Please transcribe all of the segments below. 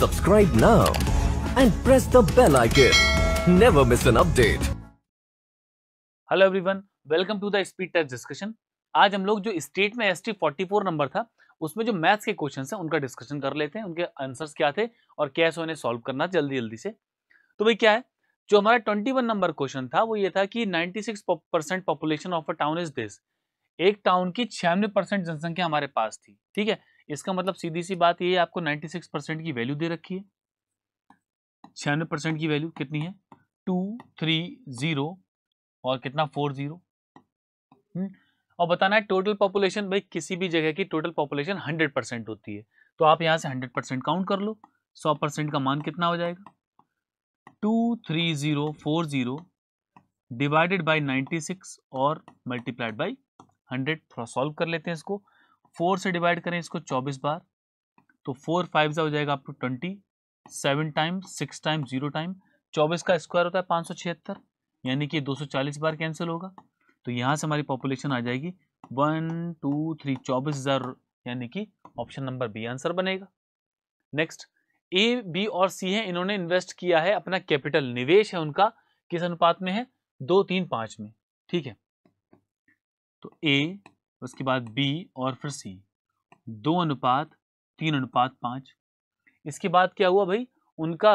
Subscribe now and press the bell icon. Never miss an update. hello everyone welcome to the speed test discussion aaj hum log jo state mein st 44 number tha number था उसमें जो maths के question हैं उनका discussion कर लेते हैं उनके आंसर्स क्या थे और कैसे उन्हें सॉल्व करना जल्दी जल्दी से तो भाई क्या है जो हमारा 21 नंबर क्वेश्चन था वो ये था कि 96 six percent population of a town is this एक टाउन की छियानवे परसेंट जनसंख्या हमारे पास थी ठीक है इसका मतलब सीधी सी बात ये आपको 96 परसेंट की वैल्यू दे रखी है छियानवे परसेंट की वैल्यू कितनी है टू थ्री जीरो और कितना फोर जीरो हम्म, और बताना है टोटल पॉपुलेशन भाई किसी भी जगह की टोटल पॉपुलेशन हंड्रेड परसेंट होती है तो आप यहाँ से हंड्रेड परसेंट काउंट कर लो सौ परसेंट का मान कितना हो जाएगा two three zero four zero divided by ninety six और मल्टीप्लाइड बाई हंड्रेड थोड़ा सॉल्व कर लेते हैं इसको फोर से डिवाइड करें इसको चौबीस बार तो फोर फाइव हो जाएगा आपको twenty seven time six time zero time चौबीस का स्क्वायर होता है पाँच सौ छिहत्तर यानी कि दो सौ चालीस बार कैंसिल होगा तो यहाँ से हमारी पॉपुलेशन आ जाएगी वन टू थ्री चौबीस हज़ार यानी कि ऑप्शन नंबर बी आंसर बनेगा नेक्स्ट ए बी और सी है इन्होंने इन्वेस्ट किया है अपना कैपिटल निवेश है उनका किस अनुपात में है दो तीन पाँच में ठीक है तो ए उसके बाद बी और फिर सी दो अनुपात तीन अनुपात पाँच इसके बाद क्या हुआ भाई उनका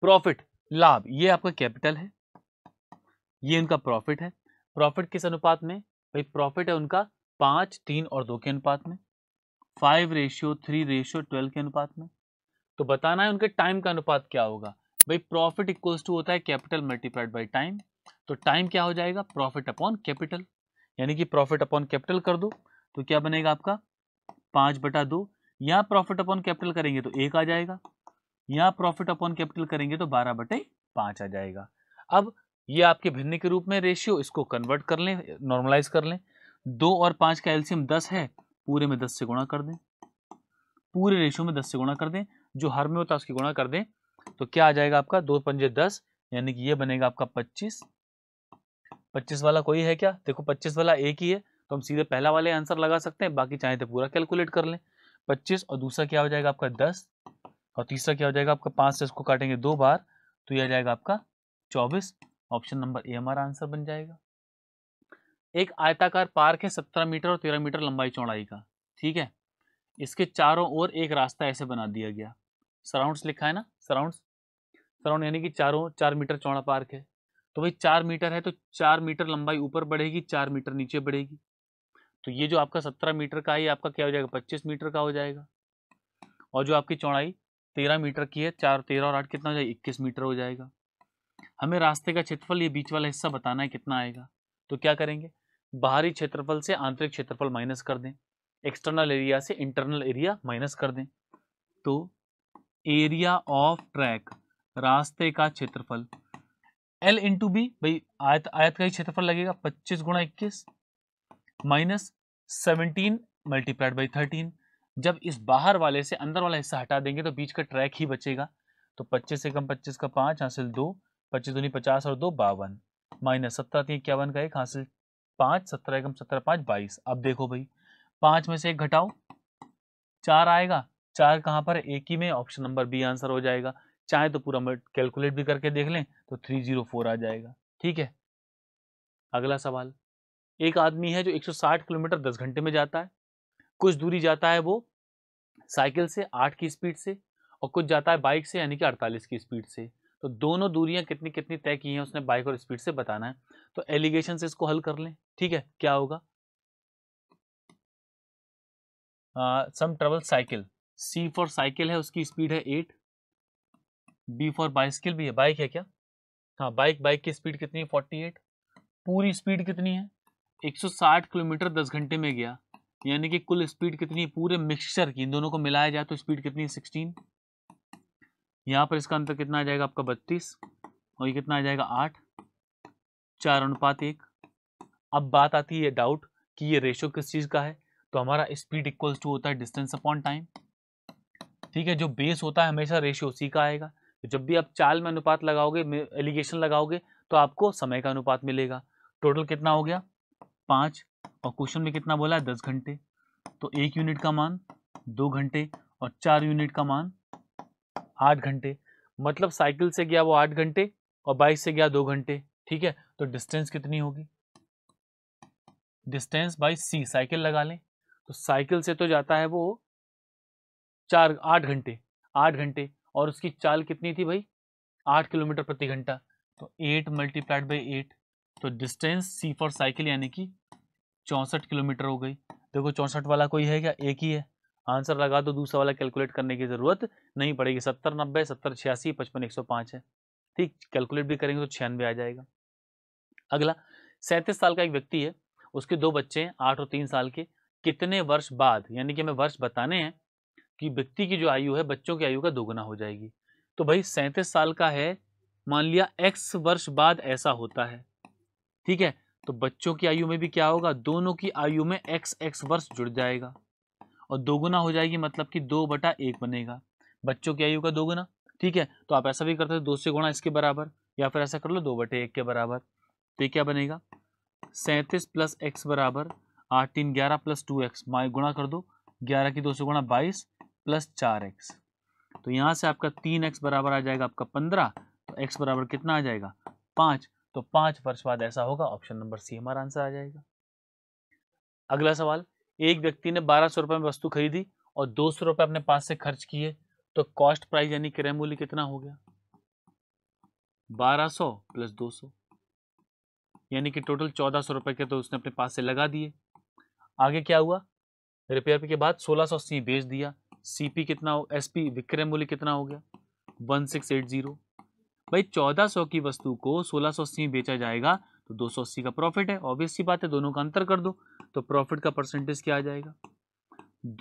प्रॉफिट लाभ ये आपका कैपिटल है ये उनका प्रॉफिट है प्रॉफिट किस अनुपात में भाई प्रॉफिट है उनका पाँच तीन और दो के अनुपात में five ratio three ratio twelve के अनुपात में तो बताना है उनके टाइम का अनुपात क्या होगा भाई प्रॉफिट इक्वल्स टू होता है कैपिटल मल्टीप्लाइड बाई टाइम तो टाइम क्या हो जाएगा प्रॉफिट अपॉन कैपिटल यानी कि प्रॉफिट अपॉन कैपिटल कर दो तो क्या बनेगा आपका पाँच बटा दो यहाँ प्रॉफिट अपॉन कैपिटल करेंगे तो एक आ जाएगा यहाँ प्रॉफिट अपॉन कैपिटल करेंगे तो बारह बटे पाँच आ जाएगा अब ये आपके भिन्न के रूप में रेशियो इसको कन्वर्ट कर लें नॉर्मलाइज कर लें दो और पाँच का एल्सियम दस है पूरे में दस से गुणा कर दें पूरे रेशियो में दस से गुणा कर दें जो हर में होता है उसकी गुणा कर दें तो क्या आ जाएगा आपका दो पंजे दस यानी कि ये बनेगा आपका पच्चीस पच्चीस वाला कोई है क्या देखो पच्चीस वाला एक ही है तो हम सीधे पहला वाले आंसर लगा सकते हैं बाकी चाहे तो पूरा कैलकुलेट कर लें पच्चीस और दूसरा क्या हो जाएगा आपका दस और तीसरा क्या हो जाएगा आपका पाँच से इसको काटेंगे दो बार तो यह आ जाएगा आपका चौबीस ऑप्शन नंबर ए हमारा आंसर बन जाएगा एक आयताकार पार्क है सत्रह मीटर और तेरह मीटर लंबाई चौड़ाई का ठीक है इसके चारों ओर एक रास्ता ऐसे बना दिया गया सराउंड्स लिखा है ना सराउंड्स सराउंड यानी कि चारों चार मीटर चौड़ा पार्क है तो भाई चार मीटर है तो चार मीटर लंबाई ऊपर बढ़ेगी चार मीटर नीचे बढ़ेगी तो ये जो आपका सत्रह मीटर का है आपका क्या हो जाएगा पच्चीस मीटर का हो जाएगा और जो आपकी चौड़ाई तेरह मीटर की है चार तेरह और आठ कितना हो जाएगा इक्कीस मीटर हो जाएगा हमें रास्ते का क्षेत्रफल ये बीच वाला हिस्सा बताना है कितना आएगा तो क्या करेंगे बाहरी क्षेत्रफल से आंतरिक क्षेत्रफल माइनस कर दें एक्सटर्नल एरिया से इंटरनल एरिया माइनस कर दें तो एरिया ऑफ ट्रैक रास्ते का क्षेत्रफल एल इंटू बी भाई आयत आयत का ही क्षेत्रफल लगेगा पच्चीस गुणा इक्कीस minus seventeen multiplied by thirteen जब इस बाहर वाले से अंदर वाला हिस्सा हटा देंगे तो बीच का ट्रैक ही बचेगा तो पच्चीस से कम पच्चीस का पाँच हासिल दो पच्चीस दूनी पचास और दो बावन माइनस सत्रह तीन इक्यावन का एक हासिल पाँच सत्रह एकम सत्रह पाँच बाईस अब देखो भाई पाँच में से एक घटाओ चार आएगा चार कहाँ पर एक ही में ऑप्शन नंबर बी आंसर हो जाएगा चाहे तो पूरा कैलकुलेट भी करके देख लें तो थ्री जीरो फोर आ जाएगा ठीक है अगला सवाल एक आदमी है जो 160 किलोमीटर 10 घंटे में जाता है कुछ दूरी जाता है वो साइकिल से 8 की स्पीड से और कुछ जाता है बाइक से यानी कि 48 की स्पीड से तो दोनों दूरियां कितनी कितनी तय की हैं उसने बाइक और स्पीड से बताना है तो एलिगेशन से इसको हल कर लें ठीक है क्या होगा some travel cycle c for cycle है उसकी स्पीड है एट बी फॉर बाइस्किल भी है बाइक है क्या हाँ बाइक बाइक की स्पीड कितनी है फोर्टी एट पूरी स्पीड कितनी है एक सौ साठ किलोमीटर दस घंटे में गया यानी कि कुल स्पीड कितनी पूरे मिक्सचर की इन दोनों को मिलाया जाए तो स्पीड कितनी है सिक्सटीन यहाँ पर इसका अंतर कितना आ जाएगा आपका बत्तीस और ये कितना आ जाएगा आठ चार अनुपात एक अब बात आती है डाउट कि ये रेशो किस चीज़ का है तो हमारा स्पीड इक्वल्स टू होता है डिस्टेंस अपॉन टाइम ठीक है जो बेस होता है हमेशा रेशियो उसी का आएगा तो जब भी आप चाल में अनुपात लगाओगे एलिगेशन लगाओगे तो आपको समय का अनुपात मिलेगा टोटल कितना हो गया पाँच और क्वेश्चन में कितना बोला है दस घंटे तो एक यूनिट का मान दो घंटे और चार यूनिट का मान आठ घंटे मतलब साइकिल से गया वो आठ घंटे और बाइक से गया दो घंटे ठीक है तो डिस्टेंस कितनी होगी डिस्टेंस बाई सी साइकिल लगा लें तो साइकिल से तो जाता है वो चार आठ घंटे आठ घंटे और उसकी चाल कितनी थी भाई आठ किलोमीटर प्रति घंटा तो एट मल्टीप्लाइड बाई एट तो डिस्टेंस सी फॉर साइकिल यानी कि चौंसठ किलोमीटर हो गई देखो चौंसठ वाला कोई है क्या एक ही है आंसर लगा दो दूसरा वाला कैलकुलेट करने की ज़रूरत नहीं पड़ेगी सत्तर नब्बे सत्तर छियासी पचपन एक सौ पाँच है ठीक कैलकुलेट भी करेंगे तो छियानवे आ जाएगा अगला सैंतीस साल का एक व्यक्ति है उसके दो बच्चे हैं आठ और तीन साल के कितने वर्ष बाद यानी कि हमें वर्ष बताने हैं कि व्यक्ति की जो आयु है बच्चों की आयु का दोगुना हो जाएगी तो भाई सैंतीस साल का है मान लिया एक्स वर्ष बाद ऐसा होता है ठीक है तो बच्चों की आयु में भी क्या होगा दोनों की आयु में एक्स एक्स वर्ष जुड़ जाएगा और दोगुना हो जाएगी मतलब कि दो बटा एक बनेगा बच्चों की आयु का दोगुना ठीक है तो आप ऐसा भी करते हो दो से गुणा इसके बराबर या फिर ऐसा कर लो दो बटे एक के बराबर तो ये क्या बनेगा सैंतीस प्लस एक्स बराबर आठ तीन ग्यारह प्लस टू एक्स गुणा कर दो ग्यारह की दो से गुणा बाईस प्लस चार एक्स तो यहाँ से आपका तीन एक्स बराबर आ जाएगा आपका पंद्रह तो एक्स बराबर कितना आ जाएगा पाँच तो पाँच वर्ष बाद ऐसा होगा ऑप्शन नंबर सी हमारा आंसर आ जाएगा अगला सवाल एक व्यक्ति ने बारह सौ रुपये में वस्तु खरीदी और दो सौ रुपये अपने पास से खर्च किए तो कॉस्ट प्राइस यानी क्रय मूल्य कितना हो गया बारह सौ प्लस दो सौ यानी कि टोटल चौदह सौ रुपये के तो उसने अपने पास से लगा दिए आगे क्या हुआ रिपेयर के बाद सोलह सौ सी बेच दिया सीपी कितना हो एसपी विक्रय मूल्य कितना हो गया वन सिक्स एट जीरो भाई चौदह सौ की वस्तु को सोलह सौ अस्सी में बेचा जाएगा तो दो सौ अस्सी का प्रॉफिट है ऑब्वियस सी बात है दोनों का अंतर कर दो तो प्रॉफिट का परसेंटेज क्या आ जाएगा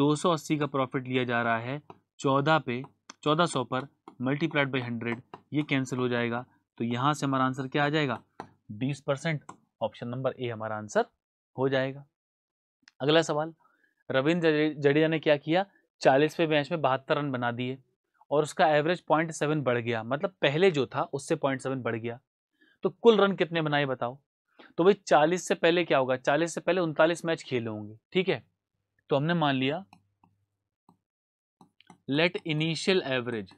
दो सौ अस्सी का प्रॉफिट लिया जा रहा है चौदह पे चौदह सौ पर मल्टीप्लाइड बाई हंड्रेड ये कैंसिल हो जाएगा तो यहाँ से हमारा आंसर क्या आ जाएगा बीस परसेंट ऑप्शन नंबर ए हमारा आंसर हो जाएगा अगला सवाल रविंद्र जडेजा ने क्या किया चालीसवें मैच में बहत्तर रन बना दिए और उसका एवरेज पॉइंट सेवन बढ़ गया मतलब पहले जो था उससे पॉइंट सेवन बढ़ गया तो कुल रन कितने बनाए बताओ तो भाई चालीस से पहले क्या होगा चालीस से पहले उनतालीस मैच खेले होंगे ठीक है तो हमने मान लिया let initial average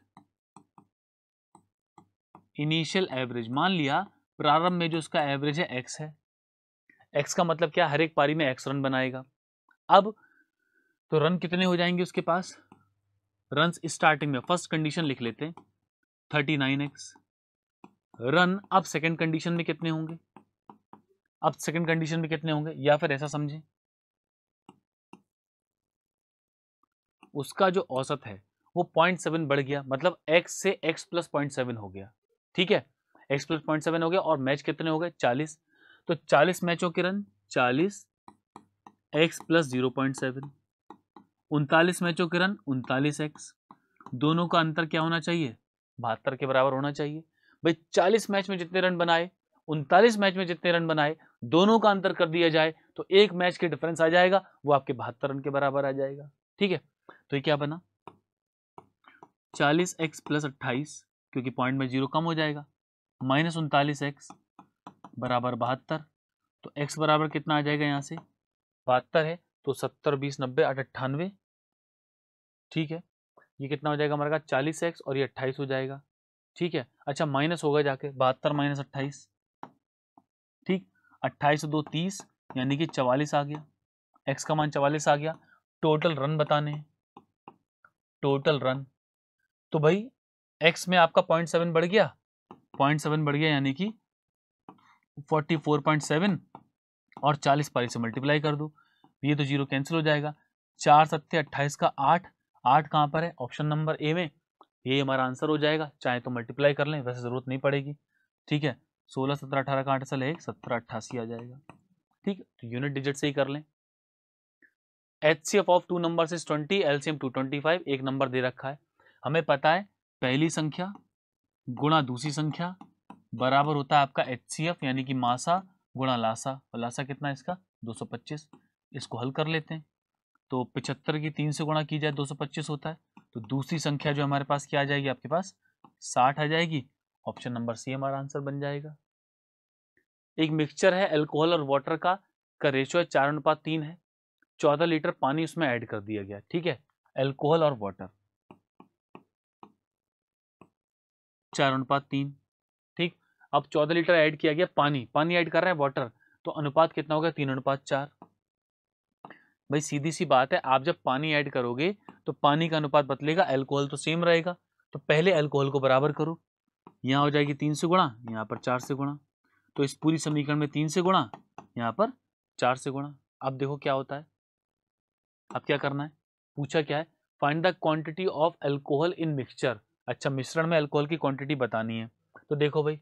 initial average मान लिया प्रारंभ में जो उसका एवरेज है एक्स है एक्स का मतलब क्या हर एक पारी में एक्स रन बनाएगा अब तो रन कितने हो जाएंगे उसके पास रन स्टार्टिंग में फर्स्ट कंडीशन लिख लेते हैं थर्टी नाइन एक्स रन अब सेकंड कंडीशन में कितने होंगे अब सेकंड कंडीशन में कितने होंगे या फिर ऐसा समझें उसका जो औसत है वो पॉइंट सेवन बढ़ गया मतलब एक्स से एक्स प्लस पॉइंट सेवन हो गया ठीक है एक्स प्लस पॉइंट सेवन हो गया और मैच कितने हो गए चालीस तो चालीस मैचों के रन चालीस x plus zero point seven उनतालीस मैचों के रन उनतालीस एक्स दोनों का अंतर क्या होना चाहिए बहत्तर के बराबर होना चाहिए भाई चालीस मैच में जितने रन बनाए उनतालीस मैच में जितने रन बनाए दोनों का अंतर कर दिया जाए तो एक मैच के डिफरेंस आ जाएगा वो आपके बहत्तर रन के बराबर आ जाएगा ठीक है तो ये क्या बना चालीस एक्स प्लस अट्ठाईस क्योंकि पॉइंट में जीरो कम हो जाएगा माइनस उनतालीस एक्स बराबर बहत्तर तो एक्स बराबर कितना आ जाएगा यहाँ से बहत्तर है तो सत्तर बीस नब्बे आठ अट्ठानवे ठीक है ये कितना हो जाएगा हमारे का चालीस एक्स और ये अट्ठाईस हो जाएगा ठीक है अच्छा माइनस होगा जाके बहत्तर माइनस अट्ठाईस ठीक अट्ठाईस दो तीस यानी कि चवालीस आ गया एक्स का मान चवालीस आ गया टोटल रन बताने हैं टोटल रन तो भाई एक्स में आपका पॉइंट सेवन बढ़ गया पॉइंट सेवन बढ़ गया यानी कि फोर्टी फोर पॉइंट सेवन और चालीस पारी से मल्टीप्लाई कर दो ये तो जीरो कैंसिल हो जाएगा चार सत्य अट्ठाईस का आठ आठ कहाँ पर है ऑप्शन नंबर ए में ये हमारा आंसर हो जाएगा चाहे तो मल्टीप्लाई कर लें वैसे ज़रूरत नहीं पड़ेगी ठीक है सोलह सत्रह अठारह का आठ सल एक सत्रह अट्ठासी आ जाएगा ठीक है तो यूनिट डिजिट से ही कर लें H C F of two number से twenty L C M two twenty five एक नंबर दे रखा है हमें पता है पहली संख्या गुणा दूसरी संख्या बराबर होता है आपका एच सी एफ यानी कि मासा गुणा लासा और लासा कितना है इसका दो सौ पच्चीस इसको हल कर लेते हैं तो पिचहत्तर की तीन से गुणा की जाए 225 होता है तो दूसरी संख्या जो हमारे पास क्या आ जाएगी आपके पास साठ आ जाएगी ऑप्शन नंबर सी हमारा आंसर बन जाएगा एक मिक्सचर है एल्कोहल और वाटर का का रेशो है चार अनुपात तीन है चौदह लीटर पानी उसमें ऐड कर दिया गया ठीक है एल्कोहल और वाटर चार अनुपात तीन ठीक अब चौदह लीटर ऐड किया गया पानी पानी ऐड कर रहे हैं वाटर तो अनुपात कितना होगा तीन अनुपात चार भाई सीधी सी बात है आप जब पानी ऐड करोगे तो पानी का अनुपात बदलेगा एल्कोहल तो सेम रहेगा तो पहले एल्कोहल को बराबर करो यहाँ हो जाएगी तीन से गुणा यहाँ पर चार से गुणा तो इस पूरी समीकरण में तीन से गुणा यहाँ पर चार से गुणा अब देखो क्या होता है अब क्या करना है पूछा क्या है find the quantity of alcohol in mixture अच्छा मिश्रण में अल्कोहल की क्वांटिटी बतानी है तो देखो भाई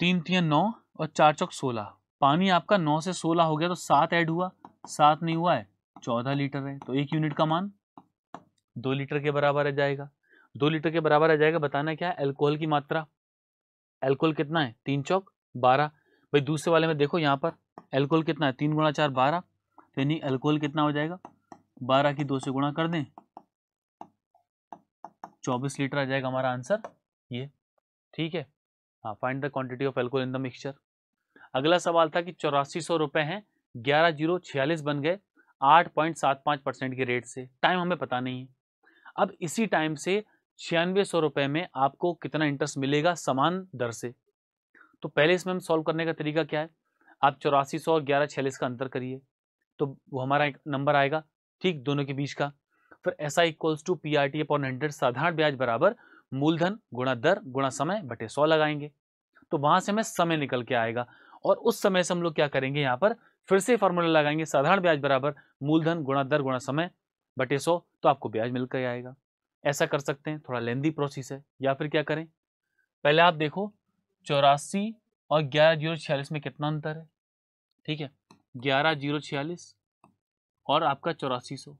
तीन तीन नौ और चार चौक सोलह पानी आपका नौ से सोलह हो गया तो सात ऐड हुआ सात नहीं हुआ है चौदह लीटर है तो एक यूनिट का मान दो लीटर के बराबर आ जाएगा दो लीटर के बराबर आ जाएगा बताना क्या है एल्कोहल की मात्रा एल्कोहल कितना है तीन चौक बारह भाई दूसरे वाले में देखो यहाँ पर एल्कोहल कितना है तीन गुणा चार बारह तो यानी एल्कोहल कितना हो जाएगा बारह की दो से गुणा कर दें चौबीस लीटर आ जाएगा हमारा आंसर ये ठीक है हाँ find the quantity of alcohol in the mixture अगला सवाल था कि चौरासी सौ रुपये हैं ग्यारह जीरो छियालीस बन गए आठ पॉइंट सात पाँच परसेंट के रेट से टाइम हमें पता नहीं है अब इसी टाइम से छियानवे सौ रुपये में आपको कितना इंटरेस्ट मिलेगा समान दर से तो पहले इसमें हम सॉल्व करने का तरीका क्या है आप चौरासी सौ और ग्यारह छियालीस का अंतर करिए तो वो हमारा एक नंबर आएगा ठीक दोनों के बीच का फिर S I equals to P R T upon hundred साधारण ब्याज बराबर मूलधन गुणा दर गुणा समय बटे सौ लगाएंगे तो वहाँ से हमें समय निकल के आएगा और उस समय से हम लोग क्या करेंगे यहाँ पर फिर से फॉर्मूला लगाएंगे साधारण ब्याज बराबर मूलधन गुणा दर गुणा समय बटे सौ तो आपको ब्याज मिलकर आएगा ऐसा कर सकते हैं थोड़ा लेंदी प्रोसेस है या फिर क्या करें पहले आप देखो चौरासी और ग्यारह जीरो छियालीस में कितना अंतर है ठीक है ग्यारह जीरो छियालीस और आपका चौरासी सौ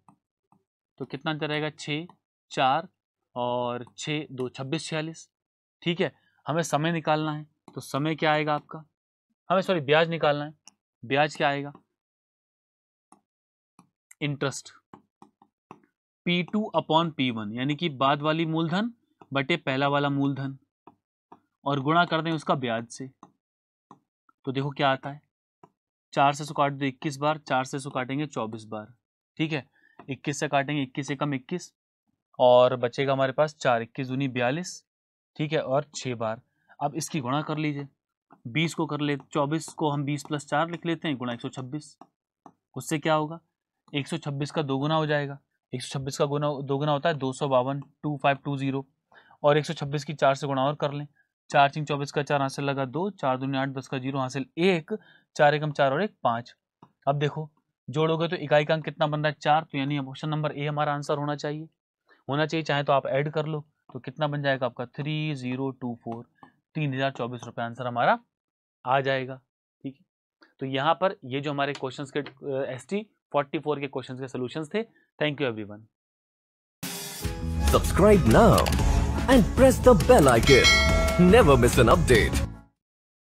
तो कितना अंतर रहेगा छः चार और छः दो छब्बीस छियालीस ठीक है हमें समय निकालना है तो समय क्या आएगा आपका हमें सॉरी ब्याज निकालना है ब्याज क्या आएगा interest P2 two upon P यानी कि बाद वाली मूलधन बटे पहला वाला मूलधन और गुणा कर दें उसका ब्याज से तो देखो क्या आता है चार से सौ काट दो इक्कीस बार चार से सौ काटेंगे चौबीस बार ठीक है इक्कीस से काटेंगे इक्कीस से कम इक्कीस और बचेगा हमारे पास चार इक्कीस दूनी बयालीस ठीक है और छः बार अब इसकी गुणा कर लीजिए बीस को कर ले चौबीस को हम बीस प्लस चार लिख लेते हैं गुणा एक सौ छब्बीस उससे क्या होगा एक सौ छब्बीस का दो गुना हो जाएगा एक सौ छब्बीस का गुना दो गुना होता है दो सौ बावन टू फाइव टू जीरो और एक सौ छब्बीस की चार से गुणा और कर लें चार चिंग चौबीस का चार हासिल लगा दो चार दूनी आठ दस का जीरो हासिल एक चार एकम चार और एक पाँच अब देखो जोड़ोगे तो इकाई का अंक कितना बन रहा है चार तो यानी ऑप्शन नंबर ए हमारा आंसर होना चाहिए होना चाहिए चाहे तो आप ऐड कर लो तो कितना बन जाएगा आपका थ्री जीरो टू फोर तीन हजार चौबीस रुपये आंसर हमारा आ जाएगा ठीक है तो यहाँ पर ये जो हमारे क्वेश्चंस के एस टी फोर्टी फोर के क्वेश्चंस के सॉल्यूशंस थे thank you everyone subscribe now and press the bell icon never miss an update